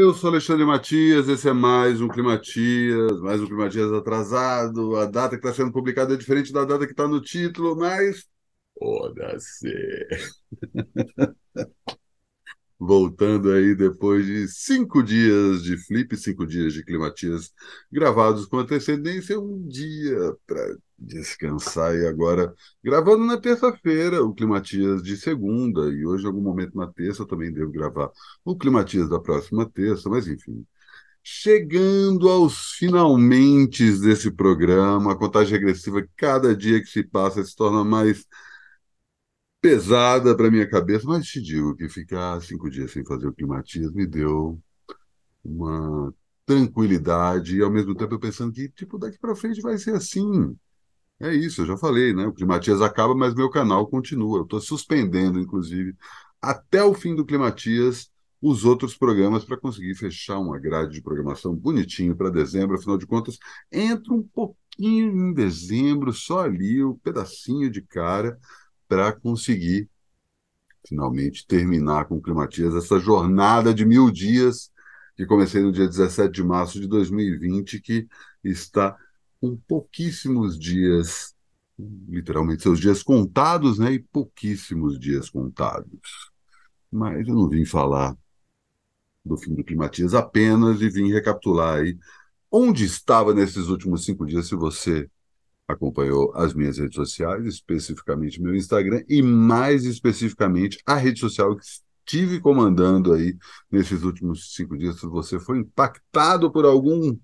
Eu sou Alexandre Matias, esse é mais um Climatias, mais um Climatias atrasado. A data que está sendo publicada é diferente da data que está no título, mas. Foda-se! voltando aí depois de cinco dias de flip, cinco dias de climatias gravados com antecedência, um dia para descansar. E agora, gravando na terça-feira, o Climatias de segunda, e hoje, em algum momento na terça, eu também devo gravar o Climatias da próxima terça, mas enfim. Chegando aos finalmente desse programa, a contagem regressiva, cada dia que se passa, se torna mais pesada para minha cabeça, mas te digo que ficar cinco dias sem fazer o climatismo me deu uma tranquilidade e ao mesmo tempo eu pensando que tipo daqui para frente vai ser assim. É isso, eu já falei, né? O Climatias acaba, mas meu canal continua. Eu estou suspendendo, inclusive, até o fim do Climatias, os outros programas para conseguir fechar uma grade de programação bonitinho para dezembro. Afinal de contas, entra um pouquinho em dezembro, só ali, um pedacinho de cara, para conseguir finalmente terminar com o Climatias essa jornada de mil dias que comecei no dia 17 de março de 2020, que está com pouquíssimos dias, literalmente seus dias contados, né? E pouquíssimos dias contados. Mas eu não vim falar do fim do Climatias apenas e vim recapitular aí onde estava nesses últimos cinco dias, se você acompanhou as minhas redes sociais, especificamente meu Instagram e mais especificamente a rede social que estive comandando aí nesses últimos cinco dias. Se você foi impactado por algum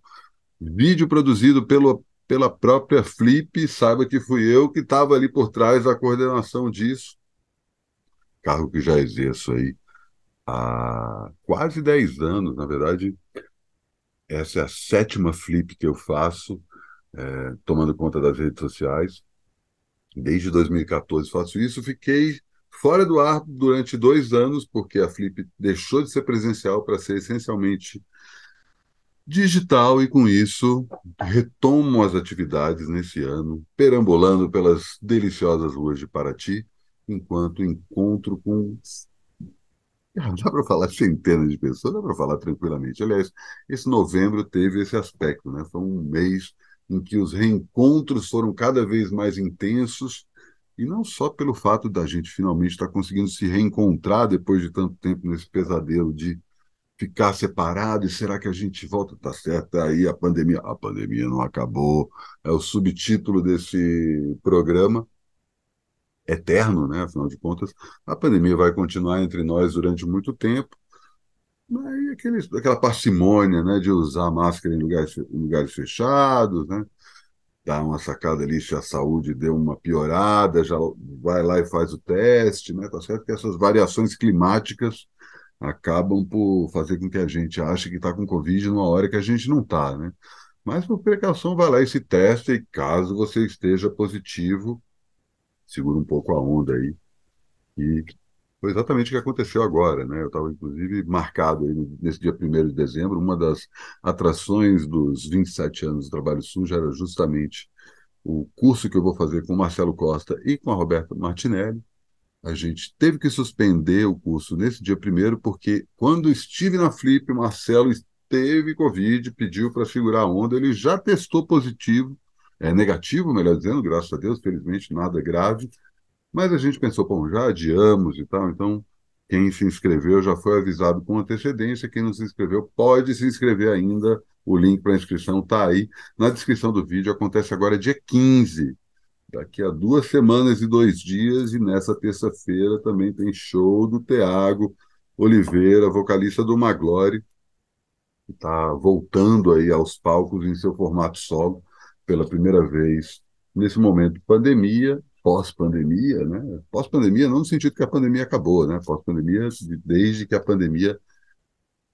vídeo produzido pelo, pela própria Flip, saiba que fui eu que estava ali por trás da coordenação disso. carro que já exerço aí há quase 10 anos, na verdade. Essa é a sétima Flip que eu faço é, tomando conta das redes sociais. Desde 2014 faço isso. Fiquei fora do ar durante dois anos, porque a Flip deixou de ser presencial para ser essencialmente digital e com isso retomo as atividades nesse ano, perambulando pelas deliciosas ruas de Paraty, enquanto encontro com ah, dá para falar centenas de pessoas, dá para falar tranquilamente. Aliás, esse novembro teve esse aspecto, né? Foi um mês em que os reencontros foram cada vez mais intensos, e não só pelo fato da gente finalmente estar tá conseguindo se reencontrar depois de tanto tempo nesse pesadelo de ficar separado, e será que a gente volta? Tá certo, tá aí a pandemia. A pandemia não acabou, é o subtítulo desse programa. Eterno, né? Afinal de contas, a pandemia vai continuar entre nós durante muito tempo. Aí aquele, aquela parcimônia né, de usar máscara em lugares, em lugares fechados, né? dá uma sacada ali se a saúde deu uma piorada, já vai lá e faz o teste, né? Tá certo que essas variações climáticas acabam por fazer com que a gente ache que está com Covid numa hora que a gente não está, né? Mas por precaução vai lá e se e caso você esteja positivo, segura um pouco a onda aí e foi exatamente o que aconteceu agora, né? Eu estava, inclusive, marcado aí nesse dia 1 de dezembro. Uma das atrações dos 27 anos do Trabalho Sujo era justamente o curso que eu vou fazer com o Marcelo Costa e com a Roberta Martinelli. A gente teve que suspender o curso nesse dia primeiro, porque quando estive na Flip, o Marcelo teve Covid, pediu para segurar a onda, ele já testou positivo, é negativo, melhor dizendo, graças a Deus, felizmente nada grave, mas a gente pensou, bom, já adiamos e tal, então quem se inscreveu já foi avisado com antecedência, quem não se inscreveu pode se inscrever ainda, o link para inscrição está aí na descrição do vídeo, acontece agora dia 15, daqui a duas semanas e dois dias, e nessa terça-feira também tem show do Thiago Oliveira, vocalista do Maglore, que está voltando aí aos palcos em seu formato solo pela primeira vez nesse momento de pandemia, pós-pandemia, né? Pós-pandemia não no sentido que a pandemia acabou, né? Pós-pandemia desde que a pandemia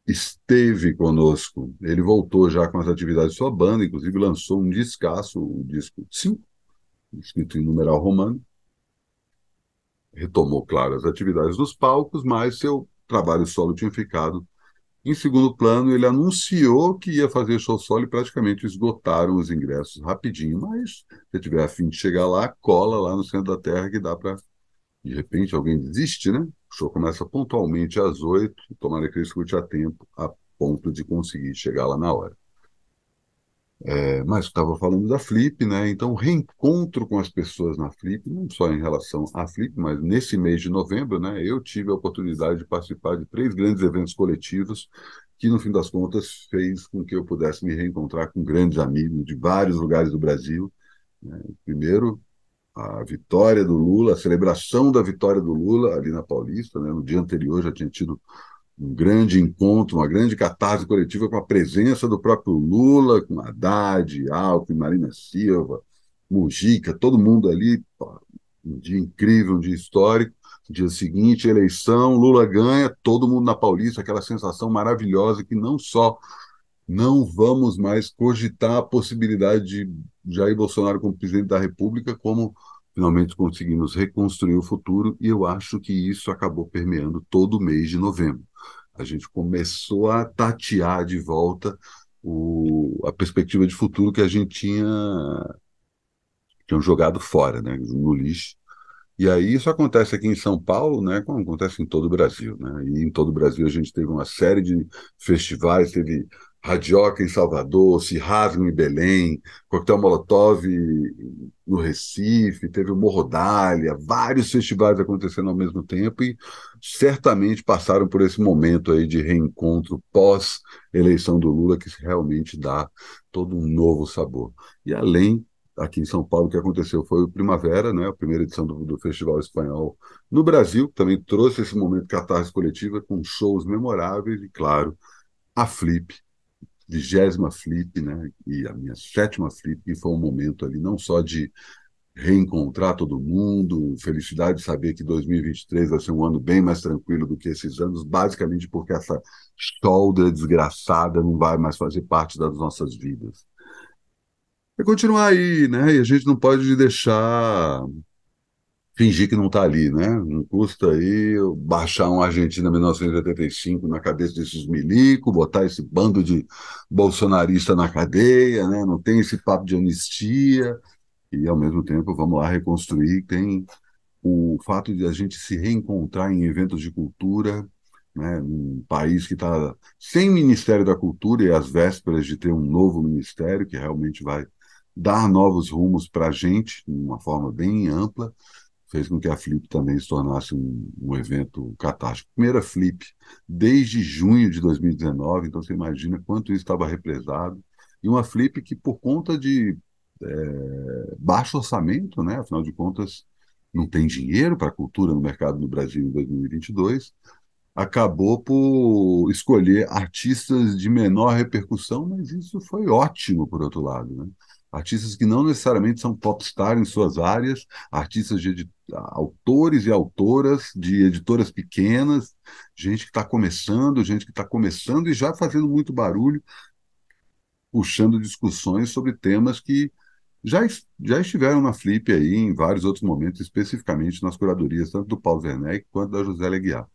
esteve conosco. Ele voltou já com as atividades de sua banda, inclusive lançou um descasso, o disco 5, escrito em numeral romano. Retomou, claro, as atividades dos palcos, mas seu trabalho solo tinha ficado em segundo plano, ele anunciou que ia fazer show solo e praticamente esgotaram os ingressos rapidinho, mas se tiver afim de chegar lá, cola lá no centro da Terra que dá para. De repente alguém desiste, né? O show começa pontualmente às oito, tomara que ele escute a tempo, a ponto de conseguir chegar lá na hora. É, mas estava falando da Flip, né? Então, reencontro com as pessoas na Flip, não só em relação à Flip, mas nesse mês de novembro, né? Eu tive a oportunidade de participar de três grandes eventos coletivos que, no fim das contas, fez com que eu pudesse me reencontrar com grandes amigos de vários lugares do Brasil. Né? Primeiro, a vitória do Lula, a celebração da vitória do Lula ali na Paulista, né? No dia anterior já tinha tido um grande encontro, uma grande catarse coletiva com a presença do próprio Lula, com Haddad, Alckmin, Marina Silva, Mujica, todo mundo ali, um dia incrível, um dia histórico. Dia seguinte, eleição, Lula ganha, todo mundo na Paulista, aquela sensação maravilhosa que não só não vamos mais cogitar a possibilidade de Jair Bolsonaro como presidente da República, como Finalmente conseguimos reconstruir o futuro e eu acho que isso acabou permeando todo o mês de novembro. A gente começou a tatear de volta o, a perspectiva de futuro que a gente tinha, tinha jogado fora, né, no lixo. E aí isso acontece aqui em São Paulo, né, como acontece em todo o Brasil, né? E em todo o Brasil a gente teve uma série de festivais, teve Radioca em Salvador, Cirrasmo em Belém, Coquetel Molotov no Recife, teve o Morrodália, vários festivais acontecendo ao mesmo tempo e certamente passaram por esse momento aí de reencontro pós-eleição do Lula que realmente dá todo um novo sabor. E além aqui em São Paulo, o que aconteceu foi o Primavera, né, a primeira edição do, do Festival Espanhol no Brasil, que também trouxe esse momento de catarse coletiva com shows memoráveis e, claro, a Flip, vigésima flip, né? E a minha sétima flip, e foi um momento ali não só de reencontrar todo mundo, felicidade de saber que 2023 vai ser um ano bem mais tranquilo do que esses anos, basicamente porque essa solda desgraçada não vai mais fazer parte das nossas vidas. É continuar aí, né? E a gente não pode deixar fingir que não está ali, né? Não custa aí baixar um Argentina 1985 na cabeça desses milico, botar esse bando de bolsonarista na cadeia, né? Não tem esse papo de anistia e ao mesmo tempo vamos lá reconstruir. Tem o fato de a gente se reencontrar em eventos de cultura, né? Um país que está sem Ministério da Cultura e às vésperas de ter um novo ministério que realmente vai dar novos rumos para a gente, de uma forma bem ampla, fez com que a Flip também se tornasse um, um evento catástrofe. Primeira Flip desde junho de 2019, então você imagina quanto isso estava represado. E uma Flip que, por conta de é, baixo orçamento, né? afinal de contas, não tem dinheiro para a cultura no mercado no Brasil em 2022, acabou por escolher artistas de menor repercussão, mas isso foi ótimo, por outro lado. Né? artistas que não necessariamente são popstar em suas áreas, artistas de autores e autoras de editoras pequenas, gente que está começando, gente que está começando e já fazendo muito barulho, puxando discussões sobre temas que já, já estiveram na Flip aí em vários outros momentos, especificamente nas curadorias tanto do Paulo Werneck quanto da José Leguiar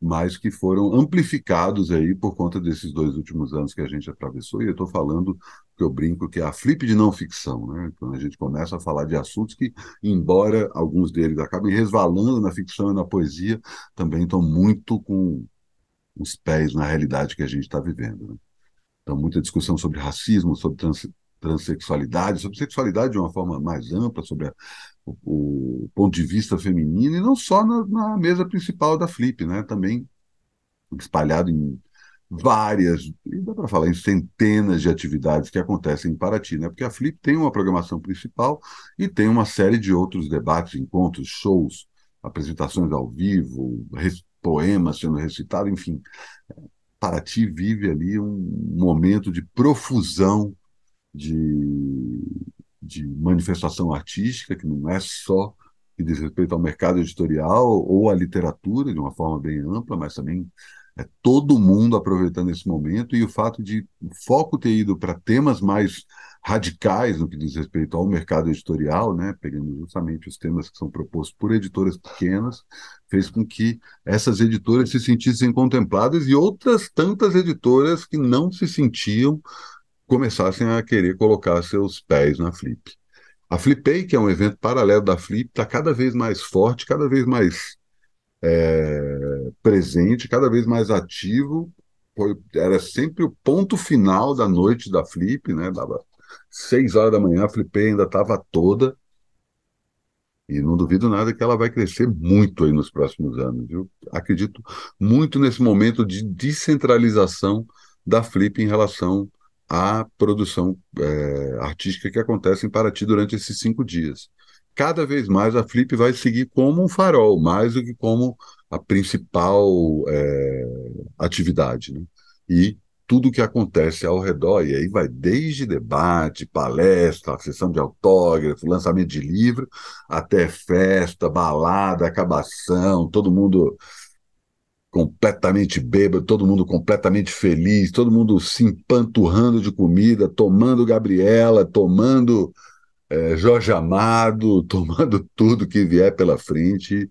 mas que foram amplificados aí por conta desses dois últimos anos que a gente atravessou. E eu estou falando que eu brinco que é a flip de não ficção, né? Quando a gente começa a falar de assuntos que, embora alguns deles acabem resvalando na ficção e na poesia, também estão muito com os pés na realidade que a gente está vivendo. Né? Então, muita discussão sobre racismo, sobre trans transsexualidade, sobre sexualidade de uma forma mais ampla, sobre a, o, o, ponto de vista feminino, e não só na, na mesa principal da Flip, né? também espalhado em várias, e dá para falar em centenas de atividades que acontecem em Paraty, né? Porque a Flip tem uma programação principal e tem uma série de outros debates, encontros, shows, apresentações ao vivo, poemas sendo recitados, enfim. Paraty vive ali um momento de profusão de, de manifestação artística, que não é só que diz respeito ao mercado editorial ou à literatura, de uma forma bem ampla, mas também é todo mundo aproveitando esse momento e o fato de o foco ter ido para temas mais radicais no que diz respeito ao mercado editorial, né, pegando justamente os temas que são propostos por editoras pequenas, fez com que essas editoras se sentissem contempladas e outras tantas editoras que não se sentiam começassem a querer colocar seus pés na Flip. A Flipei, que é um evento paralelo da Flip, está cada vez mais forte, cada vez mais é, presente, cada vez mais ativo. Foi, era sempre o ponto final da noite da Flip, né? Dava seis horas da manhã, a Flipei ainda estava toda. E não duvido nada que ela vai crescer muito aí nos próximos anos. Eu acredito muito nesse momento de descentralização da Flip em relação a produção é, artística que acontece em Paraty durante esses cinco dias. Cada vez mais a Flip vai seguir como um farol, mais do que como a principal é, atividade. Né? E tudo o que acontece ao redor, e aí vai desde debate, palestra, sessão de autógrafo, lançamento de livro, até festa, balada, acabação, todo mundo completamente bêbado, todo mundo completamente feliz, todo mundo se empanturrando de comida, tomando Gabriela, tomando é, Jorge Amado, tomando tudo que vier pela frente.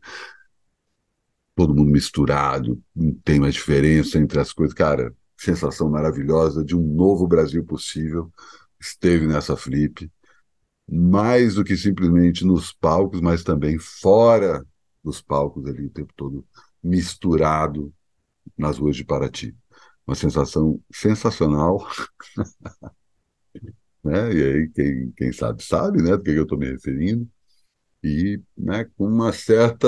Todo mundo misturado, não tem mais diferença entre as coisas. Cara, sensação maravilhosa de um novo Brasil possível. Esteve nessa flip, mais do que simplesmente nos palcos, mas também fora dos palcos ali o tempo todo misturado nas ruas de Paraty. Uma sensação sensacional. né? E aí, quem, quem sabe, sabe né? do que, eu estou me referindo. E né, com uma certa.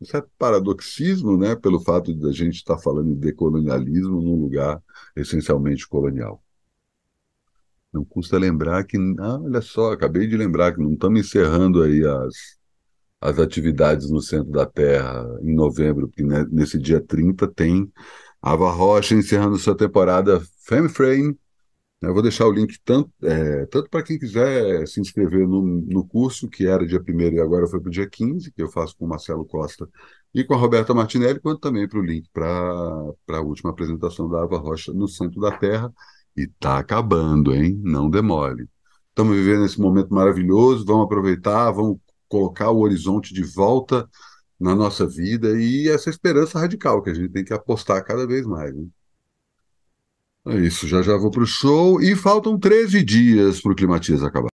Um certo paradoxismo, né, pelo fato de a gente estar tá falando de decolonialismo num lugar essencialmente colonial. Não custa lembrar que, ah, olha só, acabei de lembrar que não estamos encerrando aí as, as atividades no centro da Terra em novembro, porque nesse dia 30 tem Ava Rocha encerrando sua temporada Femme Frame. Né? Eu vou deixar o link tanto, é, tanto para quem quiser se inscrever no, no curso, que era dia 1 e agora foi para o dia 15, que eu faço com o Marcelo Costa e com a Roberta Martinelli, quanto também para o link para a última apresentação da Ava Rocha no centro da Terra. E tá acabando, hein? Não demore. Estamos vivendo esse momento maravilhoso, vamos aproveitar, vamos colocar o horizonte de volta na nossa vida e essa esperança radical que a gente tem que apostar cada vez mais. Né? É isso, já já vou para o show e faltam 13 dias para o Climatiza acabar.